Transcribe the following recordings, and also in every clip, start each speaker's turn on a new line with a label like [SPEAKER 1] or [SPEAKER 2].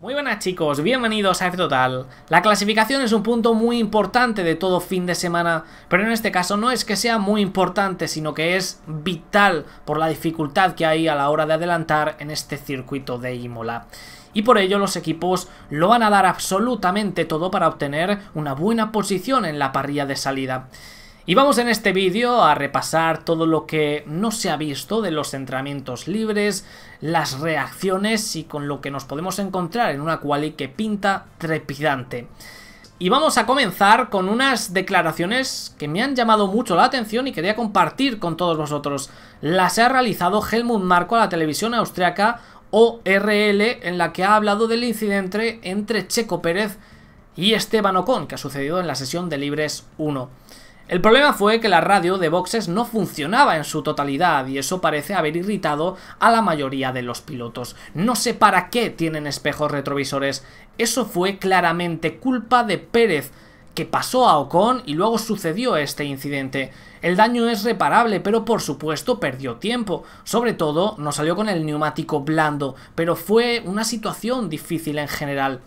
[SPEAKER 1] Muy buenas chicos, bienvenidos a F-Total. La clasificación es un punto muy importante de todo fin de semana, pero en este caso no es que sea muy importante, sino que es vital por la dificultad que hay a la hora de adelantar en este circuito de Imola. Y por ello los equipos lo van a dar absolutamente todo para obtener una buena posición en la parrilla de salida. Y vamos en este vídeo a repasar todo lo que no se ha visto de los entrenamientos libres, las reacciones y con lo que nos podemos encontrar en una quali que pinta trepidante. Y vamos a comenzar con unas declaraciones que me han llamado mucho la atención y quería compartir con todos vosotros. Las ha realizado Helmut Marco a la televisión austriaca ORL en la que ha hablado del incidente entre Checo Pérez y Esteban Ocon que ha sucedido en la sesión de Libres 1. El problema fue que la radio de boxes no funcionaba en su totalidad y eso parece haber irritado a la mayoría de los pilotos. No sé para qué tienen espejos retrovisores, eso fue claramente culpa de Pérez, que pasó a Ocon y luego sucedió este incidente. El daño es reparable, pero por supuesto perdió tiempo. Sobre todo, no salió con el neumático blando, pero fue una situación difícil en general.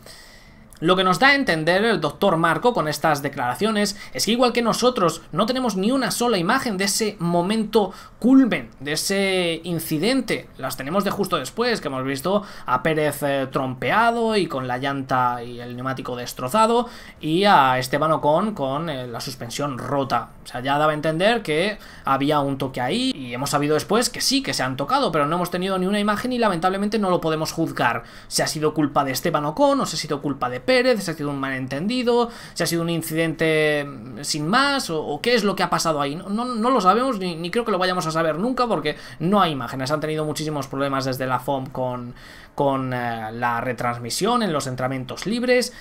[SPEAKER 1] Lo que nos da a entender el doctor Marco con estas declaraciones es que igual que nosotros no tenemos ni una sola imagen de ese momento culmen, de ese incidente, las tenemos de justo después, que hemos visto a Pérez eh, trompeado y con la llanta y el neumático destrozado y a Esteban Ocon con eh, la suspensión rota. O sea, ya daba a entender que había un toque ahí y hemos sabido después que sí, que se han tocado, pero no hemos tenido ni una imagen y lamentablemente no lo podemos juzgar. Si ha sido culpa de Esteban Ocon o si ha sido culpa de Pérez ¿Se ha sido un malentendido, ¿Se ha sido un incidente mm, sin más, o, qué es lo que ha pasado ahí. No, lo sabemos, ni, creo que lo vayamos a saber nunca, porque no hay imágenes. Han tenido muchísimos problemas desde la FOM con, con eh, la retransmisión en los entrenamientos libres,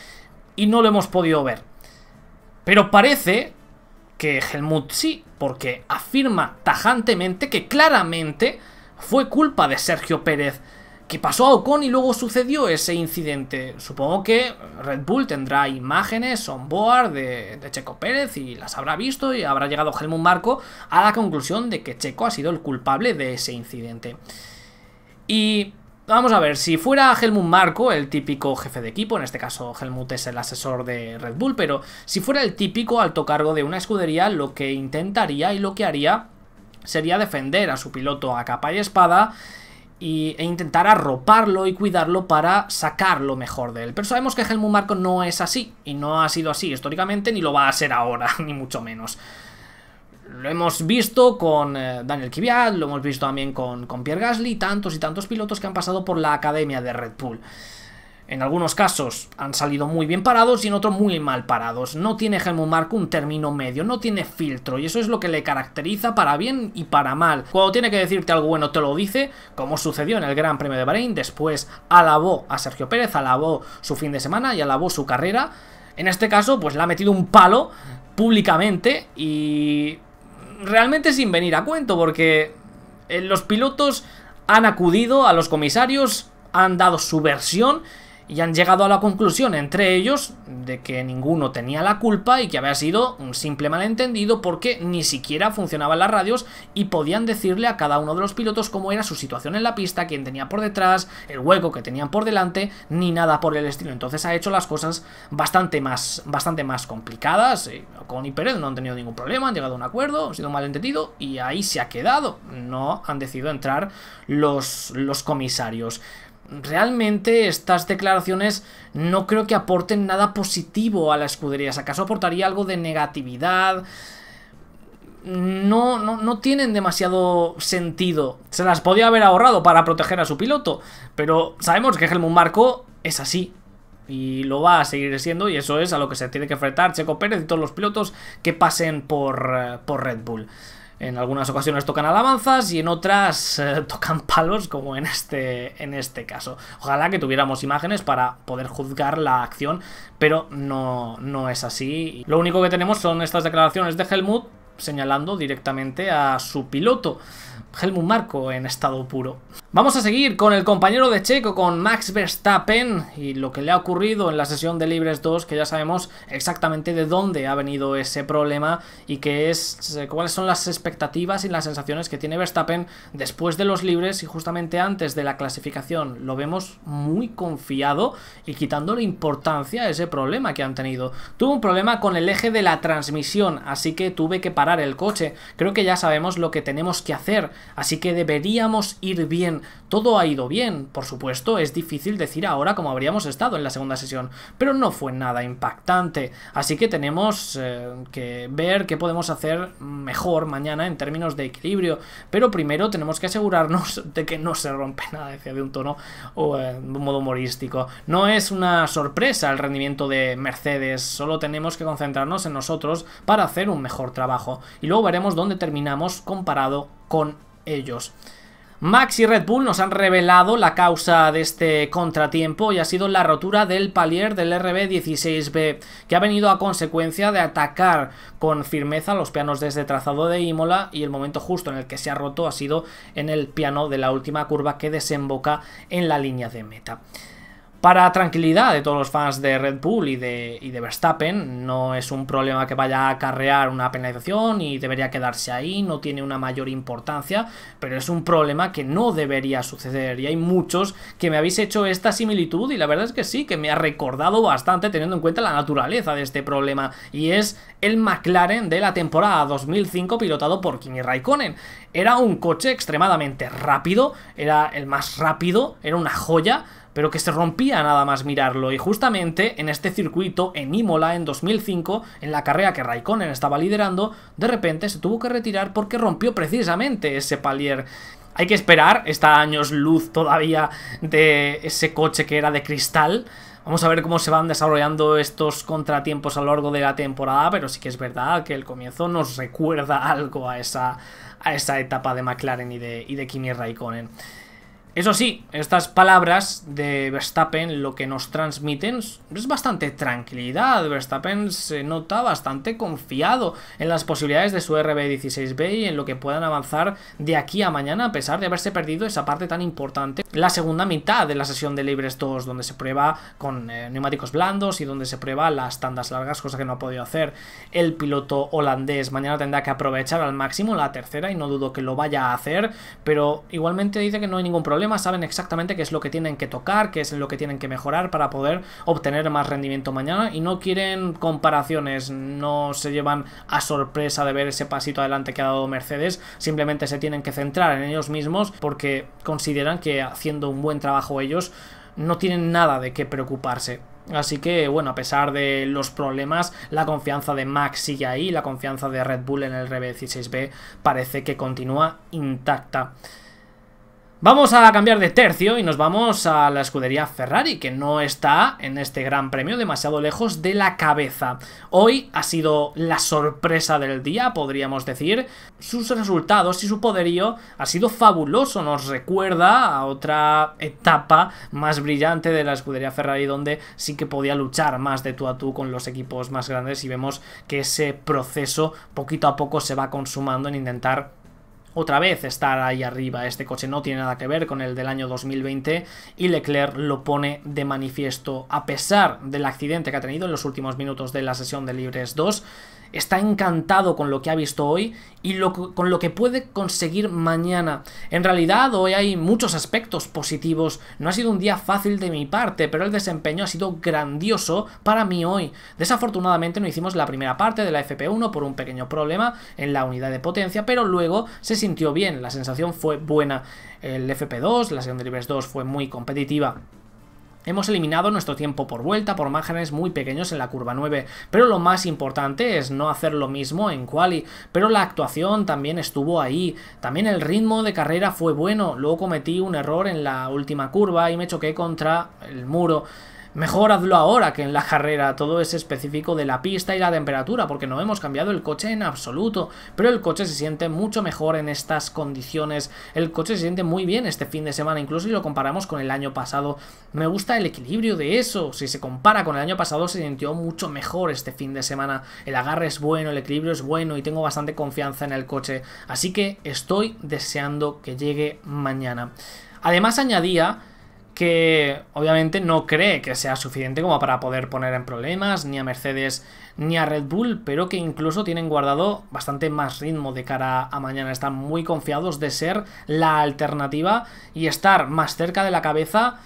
[SPEAKER 1] y no lo hemos podido ver. Pero parece que Helmut sí, porque afirma tajantemente que claramente fue culpa de Sergio Pérez que pasó a Ocon y luego sucedió ese incidente. Supongo que Red Bull tendrá imágenes son board de, de, Checo Pérez y las habrá visto y habrá llegado Helmut Marco a la conclusión de que Checo ha sido el culpable de ese incidente. Y vamos a ver, si fuera Helmut Marco, el típico jefe de equipo, en este caso Helmut es el asesor de Red Bull, pero si fuera el típico alto cargo de una escudería, lo que intentaría y lo que haría sería defender a su piloto a capa y espada e intentar arroparlo y cuidarlo para sacar lo mejor de él. Pero sabemos que Helmut Marco no es así, y no ha sido así históricamente, ni lo va a ser ahora, ni mucho menos. Lo hemos visto con eh, Daniel Kvyat, lo hemos visto también con, con Pierre Gasly, tantos y tantos pilotos que han pasado por la academia de Red Bull. En algunos casos han salido muy bien parados y en otros muy mal parados. No tiene Helmut Marco un término medio, no tiene filtro y eso es lo que le caracteriza para bien y para mal. Cuando tiene que decirte algo bueno te lo dice, como sucedió en el Gran Premio de Bahrein, después alabó a Sergio Pérez, alabó su fin de semana y alabó su carrera. En este caso pues le ha metido un palo públicamente y realmente sin venir a cuento porque eh, los pilotos han acudido a los comisarios, han dado su versión y han llegado a la conclusión entre ellos de que ninguno tenía la culpa y que había sido un simple malentendido porque ni siquiera funcionaban las radios y podían decirle a cada uno de los pilotos cómo era su situación en la pista, quién tenía por detrás, el hueco que tenían por delante, ni nada por el estilo. Entonces ha hecho las cosas bastante más, bastante más complicadas. Eh, con y Pérez no han tenido ningún problema, han llegado a un acuerdo, han sido malentendidos malentendido y ahí se ha quedado. No han decidido entrar los, los comisarios realmente estas declaraciones no creo que aporten nada positivo a la escudería. ¿Acaso aportaría algo de negatividad? No, no, tienen demasiado sentido. Se las podía haber ahorrado para proteger a su piloto, pero sabemos que Helmut Marco es así. Y lo va a seguir siendo, y eso es a lo que se tiene que enfrentar Checo Pérez y todos los pilotos que pasen por, eh, por Red Bull. En algunas ocasiones tocan alabanzas y en otras eh, tocan palos, como en este, en este caso. Ojalá que tuviéramos imágenes para poder juzgar la acción, pero no, no es así. Lo único que tenemos son estas declaraciones de Helmut señalando directamente a su piloto. Helmut Marco en estado puro. Vamos a seguir con el compañero de Checo, con Max Verstappen y lo que le ha ocurrido en la sesión de Libres 2, que ya sabemos exactamente de dónde ha venido ese problema y es eh, cuáles son las expectativas y las sensaciones que tiene Verstappen después de los Libres y justamente antes de la clasificación. Lo vemos muy confiado y quitando la importancia a ese problema que han tenido. Tuvo un problema con el eje de la transmisión, así que tuve que parar el coche. Creo que ya sabemos lo que tenemos que hacer Así que deberíamos ir bien. Todo ha ido bien, por supuesto, es difícil decir ahora cómo habríamos estado en la segunda sesión, pero no fue nada impactante. Así que tenemos eh, que ver qué podemos hacer mejor mañana en términos de equilibrio, pero primero tenemos que asegurarnos de que no se rompe nada, decía de un tono o eh, de un modo humorístico. No es una sorpresa el rendimiento de Mercedes, solo tenemos que concentrarnos en nosotros para hacer un mejor trabajo. Y luego veremos dónde terminamos comparado con ellos. Max y Red Bull nos han revelado la causa de este contratiempo y ha sido la rotura del palier del RB16B, que ha venido a consecuencia de atacar con firmeza los pianos desde este trazado de Imola y el momento justo en el que se ha roto ha sido en el piano de la última curva que desemboca en la línea de meta. Para tranquilidad de todos los fans de Red Bull y de, de, Verstappen, no es un problema que vaya a acarrear una penalización y debería quedarse ahí, no tiene una mayor importancia, pero es un problema que no debería suceder y hay muchos que me habéis hecho esta similitud y la verdad es que sí, que me ha recordado bastante teniendo en cuenta la naturaleza de este problema y es el McLaren de la temporada 2005 pilotado por Kimi Raikkonen. Era un coche extremadamente rápido, era el más rápido, era una joya, pero que se rompía nada más mirarlo. Y justamente en este circuito, en Imola, en 2005, en la carrera que Raikkonen estaba liderando, de repente se tuvo que retirar porque rompió precisamente ese palier. Hay que esperar, está años luz todavía de ese coche que era de cristal. Vamos a ver cómo se van desarrollando estos contratiempos a lo largo de la temporada, pero sí que es verdad que el comienzo nos recuerda algo a esa, a esa etapa de McLaren y de, y de Kimi Raikkonen. Eso sí, estas palabras de Verstappen lo que nos transmiten es bastante tranquilidad. Verstappen se nota bastante confiado en las posibilidades de su RB16B y en lo que puedan avanzar de aquí a mañana a pesar de haberse perdido esa parte tan importante. La segunda mitad de la sesión de Libres 2 donde se prueba con eh, neumáticos blandos y donde se prueba las tandas largas, cosa que no ha podido hacer el piloto holandés. Mañana tendrá que aprovechar al máximo la tercera y no dudo que lo vaya a hacer, pero igualmente dice que no hay ningún problema saben exactamente qué es lo que tienen que tocar, qué es lo que tienen que mejorar para poder obtener más rendimiento mañana y no quieren comparaciones, no se llevan a sorpresa de ver ese pasito adelante que ha dado Mercedes, simplemente se tienen que centrar en ellos mismos porque consideran que haciendo un buen trabajo ellos no tienen nada de qué preocuparse. Así que bueno, a pesar de los problemas, la confianza de Max sigue ahí, la confianza de Red Bull en el RB16B parece que continúa intacta. Vamos a cambiar de tercio y nos vamos a la escudería Ferrari, que no está en este gran premio demasiado lejos de la cabeza. Hoy ha sido la sorpresa del día, podríamos decir. Sus resultados y su poderío ha sido fabuloso, nos recuerda a otra etapa más brillante de la escudería Ferrari, donde sí que podía luchar más de tú a tú con los equipos más grandes y vemos que ese proceso poquito a poco se va consumando en intentar otra vez estar ahí arriba. Este coche no tiene nada que ver con el del año 2020 y Leclerc lo pone de manifiesto a pesar del accidente que ha tenido en los últimos minutos de la sesión de Libres 2 está encantado con lo que ha visto hoy y con lo que puede conseguir mañana. En realidad hoy hay muchos aspectos positivos. No ha sido un día fácil de mi parte, pero el desempeño ha sido grandioso para mí hoy. Desafortunadamente no hicimos la primera parte de la FP1 por un pequeño problema en la unidad de potencia, pero luego se sintió bien, la sensación fue buena. El FP2, la segunda de 2 fue muy competitiva. Hemos eliminado nuestro tiempo por vuelta por márgenes muy pequeños en la curva 9, pero lo más importante es no hacer lo mismo en quali, pero la actuación también estuvo ahí, también el ritmo de carrera fue bueno, luego cometí un error en la última curva y me choqué contra el muro. Mejor hazlo ahora que en la carrera, todo es específico de la pista y la temperatura, porque no hemos cambiado el coche en absoluto, pero el coche se siente mucho mejor en estas condiciones, el coche se siente muy bien este fin de semana, incluso si lo comparamos con el año pasado, me gusta el equilibrio de eso, si se compara con el año pasado se sintió mucho mejor este fin de semana, el agarre es bueno, el equilibrio es bueno y tengo bastante confianza en el coche, así que estoy deseando que llegue mañana. Además añadía que obviamente no cree que sea suficiente como para poder poner en problemas ni a Mercedes ni a Red Bull, pero que incluso tienen guardado bastante más ritmo de cara a mañana. Están muy confiados de ser la alternativa y estar más cerca de la cabeza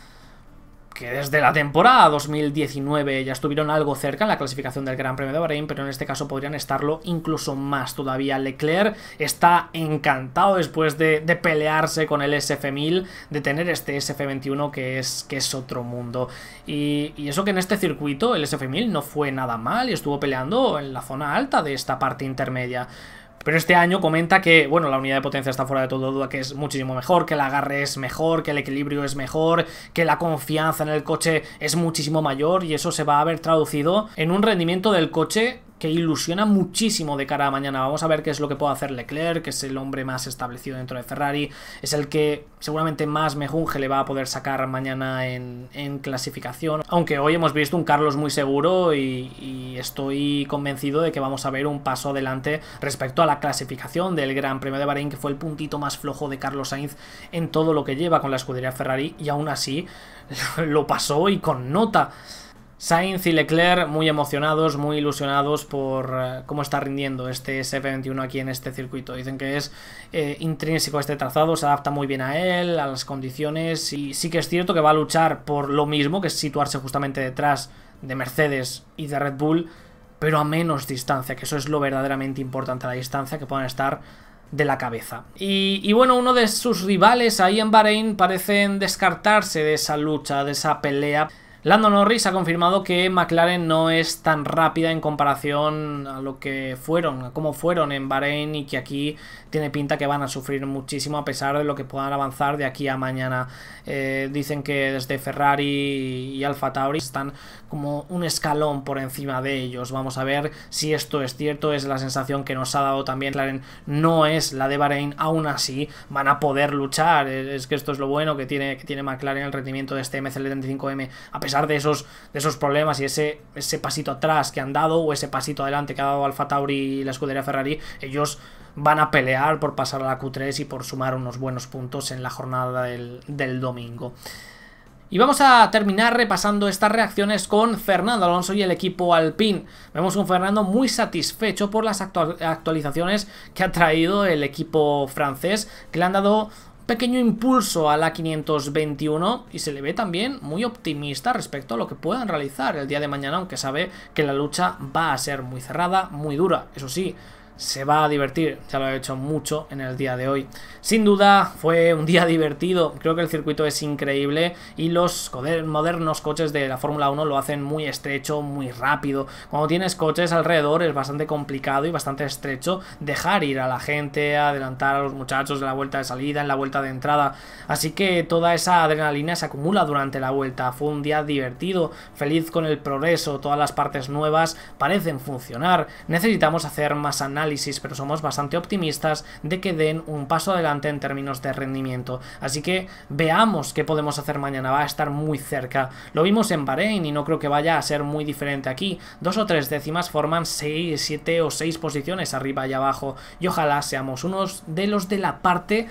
[SPEAKER 1] que desde la temporada 2019 ya estuvieron algo cerca en la clasificación del Gran Premio de Bahrein, pero en este caso podrían estarlo incluso más todavía. Leclerc está encantado después de, pelearse con el SF1000, de tener este SF21 que es, que es otro mundo. Y, y eso que en este circuito el SF1000 no fue nada mal y estuvo peleando en la zona alta de esta parte intermedia. Pero este año comenta que, bueno, la unidad de potencia está fuera de toda duda, que es muchísimo mejor, que el agarre es mejor, que el equilibrio es mejor, que la confianza en el coche es muchísimo mayor y eso se va a haber traducido en un rendimiento del coche que ilusiona muchísimo de cara a mañana. Vamos a ver qué es lo que puede hacer Leclerc, que es el hombre más establecido dentro de Ferrari, es el que seguramente más mejunje le va a poder sacar mañana en, clasificación. Aunque hoy hemos visto un Carlos muy seguro y, y, estoy convencido de que vamos a ver un paso adelante respecto a la clasificación del Gran Premio de Bahrein, que fue el puntito más flojo de Carlos Sainz en todo lo que lleva con la escudería Ferrari y aún así lo pasó y con nota. Sainz y Leclerc muy emocionados, muy ilusionados por eh, cómo está rindiendo este S21 aquí en este circuito. Dicen que es eh, intrínseco este trazado, se adapta muy bien a él, a las condiciones y sí que es cierto que va a luchar por lo mismo, que es situarse justamente detrás de Mercedes y de Red Bull, pero a menos distancia, que eso es lo verdaderamente importante, la distancia que puedan estar de la cabeza. Y, y, bueno, uno de sus rivales ahí en Bahrein parecen descartarse de esa lucha, de esa pelea. Lando Norris ha confirmado que McLaren no es tan rápida en comparación a lo que fueron, a cómo fueron en Bahrein y que aquí tiene pinta que van a sufrir muchísimo a pesar de lo que puedan avanzar de aquí a mañana. Eh, dicen que desde Ferrari y Alfa Tauri están como un escalón por encima de ellos. Vamos a ver si esto es cierto, es la sensación que nos ha dado también McLaren, no es la de Bahrein, aún así van a poder luchar. Es que esto es lo bueno que tiene, que tiene McLaren el rendimiento de este MCL35M, a pesar de esos, de esos problemas y ese, ese pasito atrás que han dado o ese pasito adelante que ha dado Alfa Tauri y la escudería Ferrari, ellos van a pelear por pasar a la Q3 y por sumar unos buenos puntos en la jornada del, del domingo. Y vamos a terminar repasando estas reacciones con Fernando Alonso y el equipo Alpine. Vemos un Fernando muy satisfecho por las actualizaciones que ha traído el equipo francés, que le han dado pequeño impulso a la 521 y se le ve también muy optimista respecto a lo que puedan realizar el día de mañana, aunque sabe que la lucha va a ser muy cerrada, muy dura. Eso sí, se va a divertir, ya lo he hecho mucho en el día de hoy. Sin duda fue un día divertido, creo que el circuito es increíble y los modernos coches de la Fórmula 1 lo hacen muy estrecho, muy rápido. Cuando tienes coches alrededor es bastante complicado y bastante estrecho dejar ir a la gente, adelantar a los muchachos en la vuelta de salida, en la vuelta de entrada. Así que toda esa adrenalina se acumula durante la vuelta. Fue un día divertido, feliz con el progreso, todas las partes nuevas parecen funcionar. Necesitamos hacer más análisis pero somos bastante optimistas de que den un paso adelante en términos de rendimiento. Así que veamos qué podemos hacer mañana, va a estar muy cerca. Lo vimos en Bahrein y no creo que vaya a ser muy diferente aquí. Dos o tres décimas forman seis, siete o seis posiciones arriba y abajo y ojalá seamos unos de los de la parte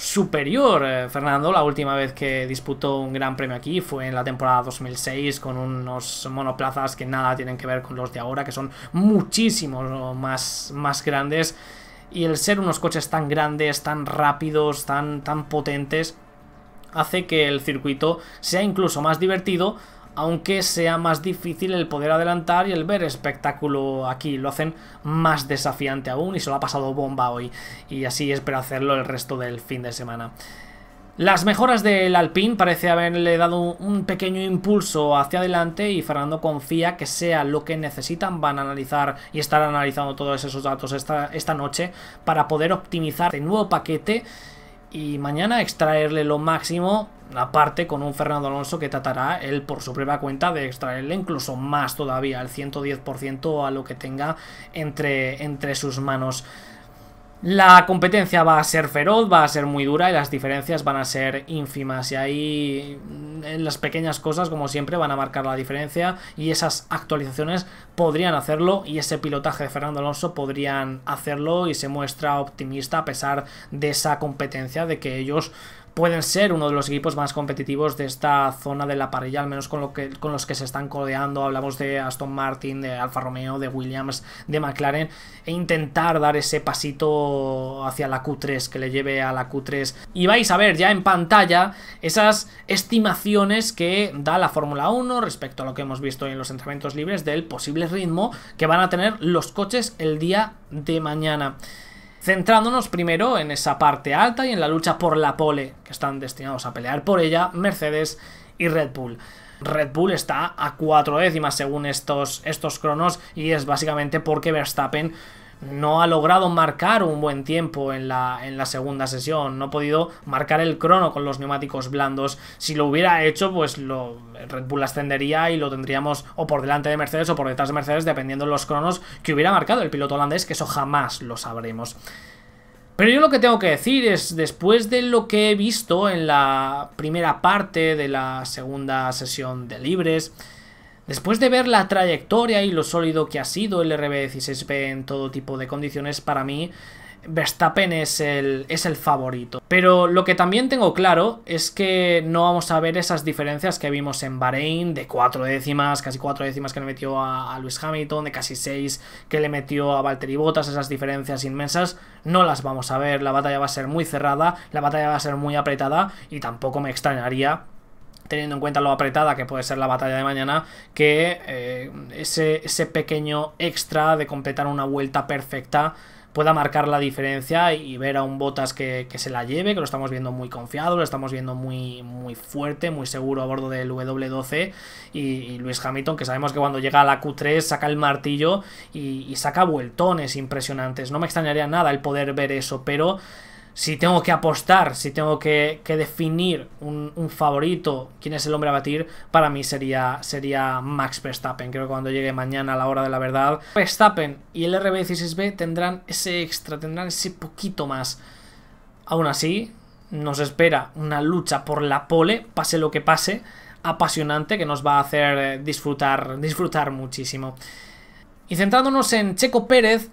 [SPEAKER 1] superior. Eh, Fernando, la última vez que disputó un gran premio aquí fue en la temporada 2006 con unos monoplazas que nada tienen que ver con los de ahora, que son muchísimo más, más grandes. Y el ser unos coches tan grandes, tan rápidos, tan, tan potentes, hace que el circuito sea incluso más divertido aunque sea más difícil el poder adelantar y el ver espectáculo aquí. Lo hacen más desafiante aún y se lo ha pasado bomba hoy. Y así espero hacerlo el resto del fin de semana. Las mejoras del Alpine parece haberle dado un pequeño impulso hacia adelante y Fernando confía que sea lo que necesitan. Van a analizar y estar analizando todos esos datos esta, esta noche para poder optimizar el este nuevo paquete y mañana extraerle lo máximo, aparte con un Fernando Alonso que tratará él por su propia cuenta de extraerle incluso más todavía, el 110% a lo que tenga entre, entre sus manos. La competencia va a ser feroz, va a ser muy dura y las diferencias van a ser ínfimas. Y ahí las pequeñas cosas, como siempre, van a marcar la diferencia y esas actualizaciones podrían hacerlo y ese pilotaje de Fernando Alonso podrían hacerlo y se muestra optimista a pesar de esa competencia de que ellos pueden ser uno de los equipos más competitivos de esta zona de la parrilla, al menos con, lo que, con los que se están codeando. Hablamos de Aston Martin, de Alfa Romeo, de Williams, de McLaren, e intentar dar ese pasito hacia la Q3, que le lleve a la Q3. Y vais a ver ya en pantalla esas estimaciones que da la Fórmula 1 respecto a lo que hemos visto en los entrenamientos libres del posible ritmo que van a tener los coches el día de mañana centrándonos primero en esa parte alta y en la lucha por la pole, que están destinados a pelear por ella Mercedes y Red Bull. Red Bull está a cuatro décimas según estos, estos cronos y es básicamente porque Verstappen no ha logrado marcar un buen tiempo en la, segunda sesión, no ha podido marcar el crono con los neumáticos blandos. Si lo hubiera hecho, pues lo, Red Bull ascendería y lo tendríamos o por delante de Mercedes o por detrás de Mercedes, dependiendo de los cronos que hubiera marcado el piloto holandés, que eso jamás lo sabremos. Pero yo lo que tengo que decir es, después de lo que he visto en la primera parte de la segunda sesión de libres, Después de ver la trayectoria y lo sólido que ha sido el RB16B en todo tipo de condiciones, para mí Verstappen es el, es el favorito. Pero lo que también tengo claro es que no vamos a ver esas diferencias que vimos en Bahrein de cuatro décimas, casi cuatro décimas que le metió a, a Lewis Hamilton, de casi seis que le metió a Valtteri Bottas, esas diferencias inmensas, no las vamos a ver. La batalla va a ser muy cerrada, la batalla va a ser muy apretada y tampoco me extrañaría teniendo en cuenta lo apretada que puede ser la batalla de mañana, que eh, ese, pequeño extra de completar una vuelta perfecta pueda marcar la diferencia y ver a un Botas que, se la lleve, que lo estamos viendo muy confiado, lo estamos viendo muy, muy fuerte, muy seguro a bordo del W12 y, Luis Hamilton que sabemos que cuando llega a la Q3 saca el martillo y, saca vueltones impresionantes, no me extrañaría nada el poder ver eso, pero si tengo que apostar, si tengo que, definir un, favorito, quién es el hombre a batir, para mí sería, sería Max Verstappen. Creo que cuando llegue mañana a la hora de la verdad, Verstappen y el RB16B tendrán ese extra, tendrán ese poquito más. Aún así, nos espera una lucha por la pole, pase lo que pase, apasionante que nos va a hacer eh, disfrutar, disfrutar muchísimo. Y centrándonos en Checo Pérez,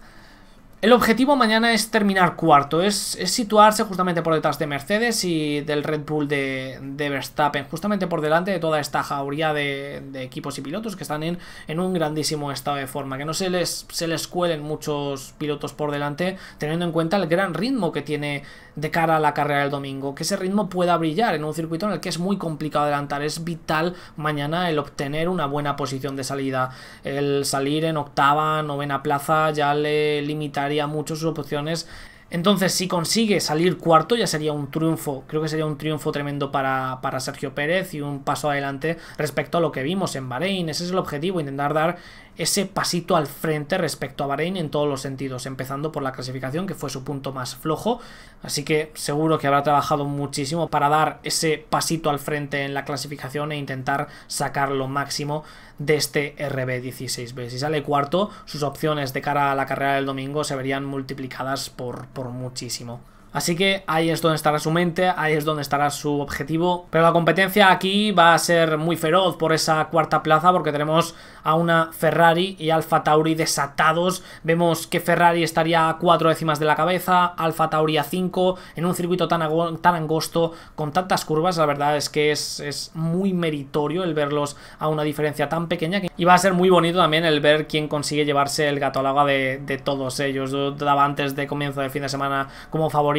[SPEAKER 1] el objetivo mañana es terminar cuarto, es, situarse justamente por detrás de Mercedes y del Red Bull de, Verstappen, justamente por delante de toda esta jauría de, equipos y pilotos que están en, en, un grandísimo estado de forma, que no se les, se les cuelen muchos pilotos por delante, teniendo en cuenta el gran ritmo que tiene de cara a la carrera del domingo, que ese ritmo pueda brillar en un circuito en el que es muy complicado adelantar, es vital mañana el obtener una buena posición de salida, el salir en octava, novena plaza ya le limita Muchas mucho sus opciones. Entonces, si consigue salir cuarto, ya sería un triunfo. Creo que sería un triunfo tremendo para, para Sergio Pérez y un paso adelante respecto a lo que vimos en Bahrein. Ese es el objetivo, intentar dar ese pasito al frente respecto a Bahrein en todos los sentidos, empezando por la clasificación, que fue su punto más flojo. Así que seguro que habrá trabajado muchísimo para dar ese pasito al frente en la clasificación e intentar sacar lo máximo de este rb 16 Si sale cuarto, sus opciones de cara a la carrera del domingo se verían multiplicadas por muchísimo. Así que ahí es donde estará su mente, ahí es donde estará su objetivo. Pero la competencia aquí va a ser muy feroz por esa cuarta plaza porque tenemos a una Ferrari y Alfa Tauri desatados. Vemos que Ferrari estaría a cuatro décimas de la cabeza, Alfa Tauri a cinco, en un circuito tan, tan angosto, con tantas curvas. La verdad es que es, muy meritorio el verlos a una diferencia tan pequeña. Y va a ser muy bonito también el ver quién consigue llevarse el gato al agua de, todos ellos. Yo daba antes de comienzo de fin de semana como favorito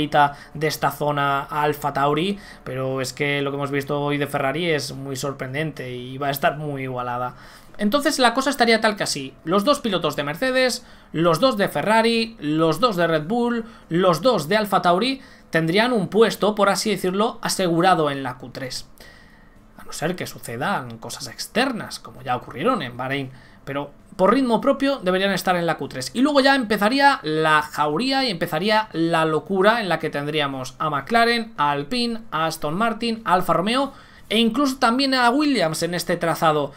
[SPEAKER 1] de esta zona Alfa Tauri, pero es que lo que hemos visto hoy de Ferrari es muy sorprendente y va a estar muy igualada. Entonces la cosa estaría tal que así, los dos pilotos de Mercedes, los dos de Ferrari, los dos de Red Bull, los dos de Alfa Tauri tendrían un puesto, por así decirlo, asegurado en la Q3. A no ser que sucedan cosas externas, como ya ocurrieron en Bahrein, pero por ritmo propio, deberían estar en la Q3. Y luego ya empezaría la jauría y empezaría la locura en la que tendríamos a McLaren, a Alpine, a Aston Martin, a Alfa Romeo e incluso también a Williams en este trazado.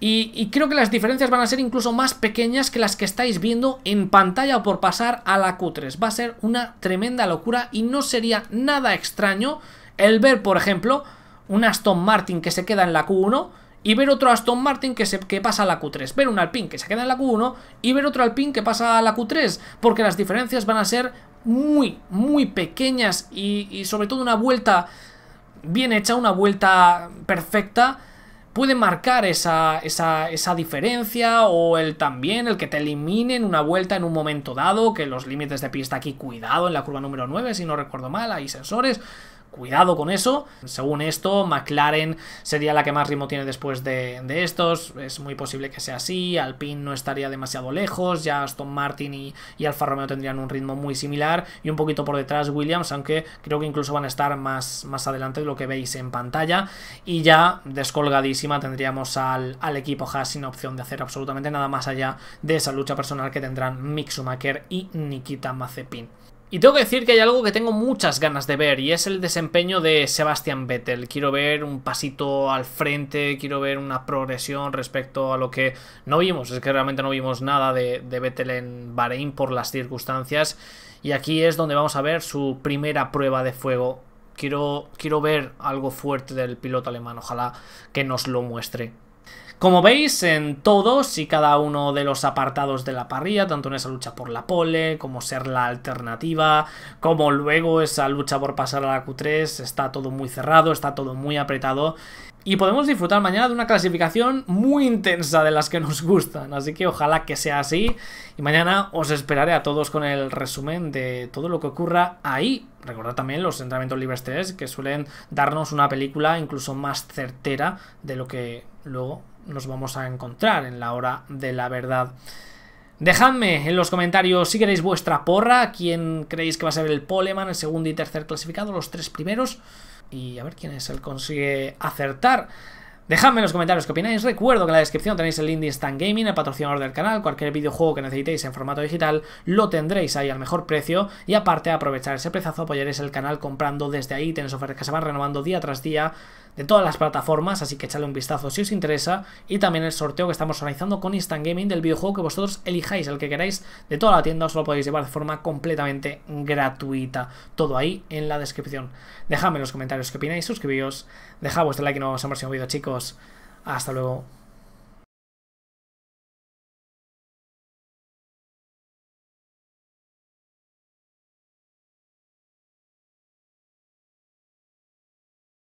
[SPEAKER 1] Y, creo que las diferencias van a ser incluso más pequeñas que las que estáis viendo en pantalla o por pasar a la Q3. Va a ser una tremenda locura y no sería nada extraño el ver, por ejemplo, un Aston Martin que se queda en la Q1 y ver otro Aston Martin que, se, pasa a la Q3, ver un Alpine que se queda en la Q1 y ver otro Alpine que pasa a la Q3, porque las diferencias van a ser muy, muy pequeñas y, sobre todo una vuelta bien hecha, una vuelta perfecta, puede marcar esa, esa, diferencia o el también, el que te eliminen una vuelta en un momento dado, que los límites de pista aquí, cuidado en la curva número 9, si no recuerdo mal, hay sensores. Cuidado con eso. Según esto, McLaren sería la que más ritmo tiene después de, estos. Es muy posible que sea así. Alpine no estaría demasiado lejos. Ya Aston Martin y, Alfa Romeo tendrían un ritmo muy similar. Y un poquito por detrás Williams, aunque creo que incluso van a estar más, más adelante de lo que veis en pantalla. Y ya descolgadísima tendríamos al, al equipo Haas sin opción de hacer absolutamente nada más allá de esa lucha personal que tendrán Mick Schumacher y Nikita Mazepin. Y tengo que decir que hay algo que tengo muchas ganas de ver y es el desempeño de Sebastian Vettel. Quiero ver un pasito al frente, quiero ver una progresión respecto a lo que no vimos. Es que realmente no vimos nada de, Vettel en Bahrein por las circunstancias. Y aquí es donde vamos a ver su primera prueba de fuego. Quiero, quiero ver algo fuerte del piloto alemán. Ojalá que nos lo muestre. Como veis, en todos y cada uno de los apartados de la parrilla, tanto en esa lucha por la pole, como ser la alternativa, como luego esa lucha por pasar a la Q3, está todo muy cerrado, está todo muy apretado. Y podemos disfrutar mañana de una clasificación muy intensa de las que nos gustan, así que ojalá que sea así. Y mañana os esperaré a todos con el resumen de todo lo que ocurra ahí. Recordad también los entrenamientos libres 3 que suelen darnos una película incluso más certera de lo que luego nos vamos a encontrar en la hora de la verdad. Dejadme en los comentarios si queréis vuestra porra, quién creéis que va a ser el poleman, el segundo y tercer clasificado, los tres primeros, y a ver quién es el consigue acertar. Dejadme en los comentarios qué opináis. Recuerdo que en la descripción tenéis el link de Gaming, el patrocinador del canal. Cualquier videojuego que necesitéis en formato digital lo tendréis ahí al mejor precio. Y aparte, aprovechar ese prezazo, apoyaréis el canal comprando desde ahí. Tenéis ofertas que se van renovando día tras día de todas las plataformas, así que echadle un vistazo si os interesa. Y también el sorteo que estamos organizando con Instant Gaming del videojuego que vosotros elijáis, el que queráis de toda la tienda, os lo podéis llevar de forma completamente gratuita. Todo ahí en la descripción. Dejadme en los comentarios qué opináis, suscribíos, dejad vuestro like y nos vemos en el próximo vídeo, chicos. Hasta luego.